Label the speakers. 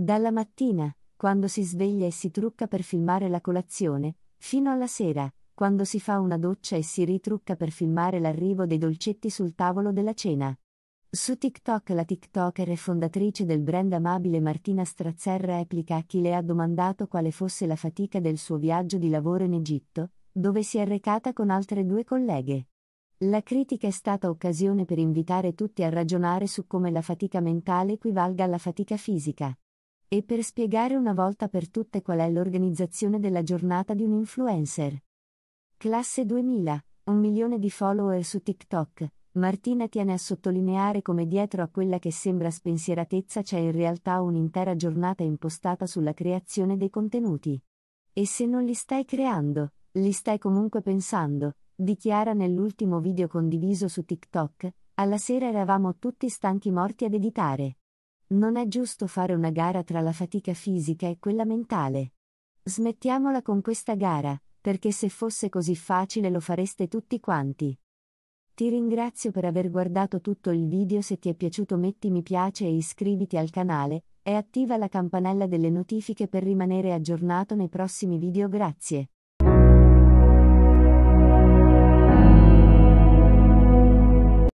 Speaker 1: Dalla mattina, quando si sveglia e si trucca per filmare la colazione, fino alla sera, quando si fa una doccia e si ritrucca per filmare l'arrivo dei dolcetti sul tavolo della cena. Su TikTok la TikToker e fondatrice del brand amabile Martina Strazzer replica a chi le ha domandato quale fosse la fatica del suo viaggio di lavoro in Egitto, dove si è recata con altre due colleghe. La critica è stata occasione per invitare tutti a ragionare su come la fatica mentale equivalga alla fatica fisica. E per spiegare una volta per tutte qual è l'organizzazione della giornata di un influencer. Classe 2000, un milione di follower su TikTok, Martina tiene a sottolineare come dietro a quella che sembra spensieratezza c'è in realtà un'intera giornata impostata sulla creazione dei contenuti. E se non li stai creando, li stai comunque pensando, dichiara nell'ultimo video condiviso su TikTok, alla sera eravamo tutti stanchi morti ad editare. Non è giusto fare una gara tra la fatica fisica e quella mentale. Smettiamola con questa gara, perché se fosse così facile lo fareste tutti quanti. Ti ringrazio per aver guardato tutto il video se ti è piaciuto metti mi piace e iscriviti al canale, e attiva la campanella delle notifiche per rimanere aggiornato nei prossimi video grazie.